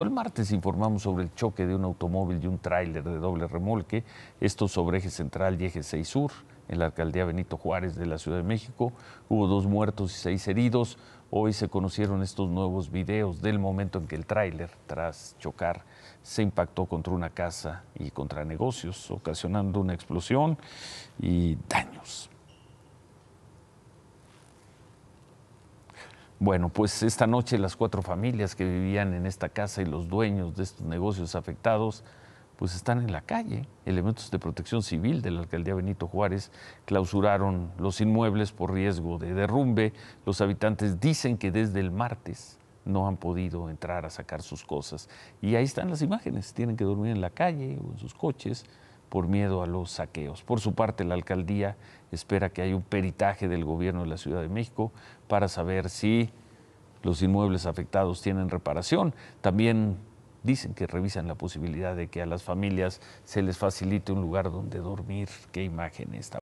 El martes informamos sobre el choque de un automóvil y un tráiler de doble remolque, esto sobre eje central y eje 6 sur, en la alcaldía Benito Juárez de la Ciudad de México. Hubo dos muertos y seis heridos. Hoy se conocieron estos nuevos videos del momento en que el tráiler, tras chocar, se impactó contra una casa y contra negocios, ocasionando una explosión y daños. Bueno, pues esta noche las cuatro familias que vivían en esta casa y los dueños de estos negocios afectados, pues están en la calle. Elementos de protección civil de la alcaldía Benito Juárez clausuraron los inmuebles por riesgo de derrumbe. Los habitantes dicen que desde el martes no han podido entrar a sacar sus cosas. Y ahí están las imágenes, tienen que dormir en la calle o en sus coches por miedo a los saqueos. Por su parte, la alcaldía espera que haya un peritaje del gobierno de la Ciudad de México para saber si los inmuebles afectados tienen reparación. También dicen que revisan la posibilidad de que a las familias se les facilite un lugar donde dormir. Qué imagen está.